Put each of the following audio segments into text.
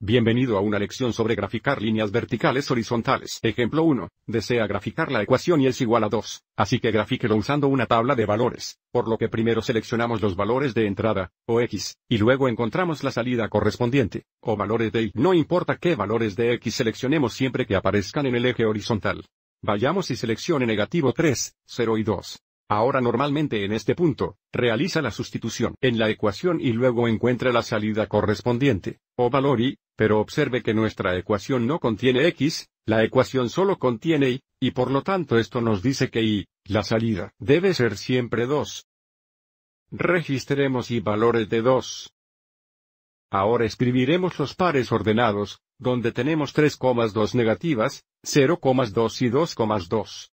Bienvenido a una lección sobre graficar líneas verticales horizontales. Ejemplo 1. Desea graficar la ecuación y es igual a 2, así que grafíquelo usando una tabla de valores, por lo que primero seleccionamos los valores de entrada, o x, y luego encontramos la salida correspondiente, o valores de y. No importa qué valores de x seleccionemos siempre que aparezcan en el eje horizontal. Vayamos y seleccione negativo 3, 0 y 2. Ahora normalmente en este punto, realiza la sustitución en la ecuación y luego encuentra la salida correspondiente, o valor y, pero observe que nuestra ecuación no contiene x, la ecuación solo contiene y, y por lo tanto esto nos dice que y, la salida, debe ser siempre 2. Registremos y valores de 2. Ahora escribiremos los pares ordenados, donde tenemos 3,2 negativas, 0,2 y 2,2.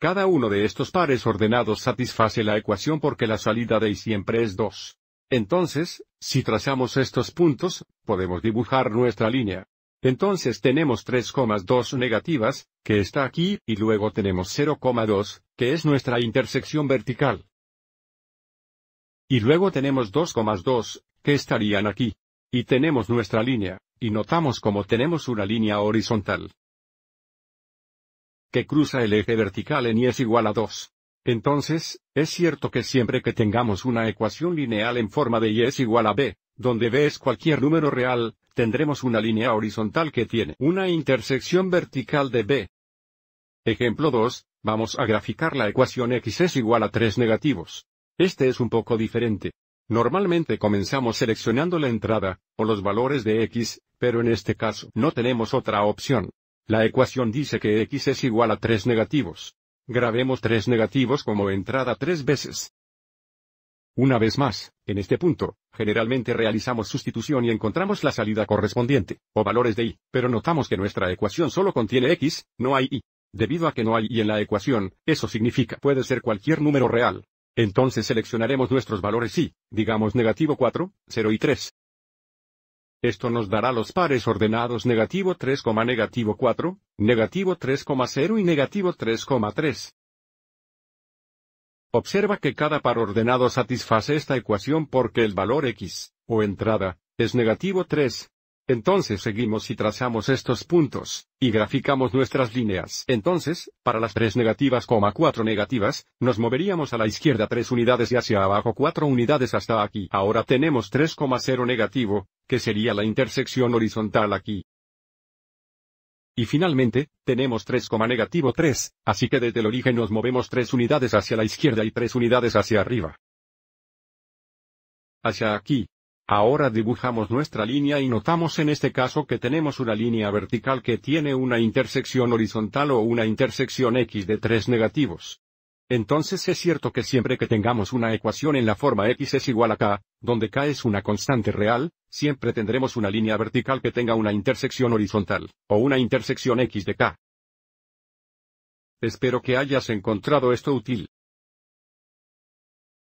Cada uno de estos pares ordenados satisface la ecuación porque la salida de y siempre es 2. Entonces, si trazamos estos puntos, podemos dibujar nuestra línea. Entonces tenemos 3,2 negativas, que está aquí, y luego tenemos 0,2, que es nuestra intersección vertical. Y luego tenemos 2,2, que estarían aquí. Y tenemos nuestra línea, y notamos como tenemos una línea horizontal que cruza el eje vertical en y es igual a 2. Entonces, es cierto que siempre que tengamos una ecuación lineal en forma de y es igual a b, donde b es cualquier número real, tendremos una línea horizontal que tiene una intersección vertical de b. Ejemplo 2, vamos a graficar la ecuación x es igual a 3 negativos. Este es un poco diferente. Normalmente comenzamos seleccionando la entrada, o los valores de x, pero en este caso no tenemos otra opción. La ecuación dice que x es igual a 3 negativos. Grabemos tres negativos como entrada tres veces. Una vez más, en este punto, generalmente realizamos sustitución y encontramos la salida correspondiente, o valores de y, pero notamos que nuestra ecuación solo contiene x, no hay y. Debido a que no hay y en la ecuación, eso significa puede ser cualquier número real. Entonces seleccionaremos nuestros valores y, digamos negativo 4, 0 y 3. Esto nos dará los pares ordenados negativo 3, negativo 4, negativo 3,0 y negativo 3,3. Observa que cada par ordenado satisface esta ecuación porque el valor x, o entrada, es negativo 3, entonces seguimos y trazamos estos puntos, y graficamos nuestras líneas. Entonces, para las 3 negativas, 4 negativas, nos moveríamos a la izquierda 3 unidades y hacia abajo 4 unidades hasta aquí. Ahora tenemos 3,0 negativo, que sería la intersección horizontal aquí. Y finalmente, tenemos 3, negativo 3, así que desde el origen nos movemos 3 unidades hacia la izquierda y 3 unidades hacia arriba. Hacia aquí, Ahora dibujamos nuestra línea y notamos en este caso que tenemos una línea vertical que tiene una intersección horizontal o una intersección x de tres negativos. Entonces es cierto que siempre que tengamos una ecuación en la forma x es igual a k, donde k es una constante real, siempre tendremos una línea vertical que tenga una intersección horizontal, o una intersección x de k. Espero que hayas encontrado esto útil.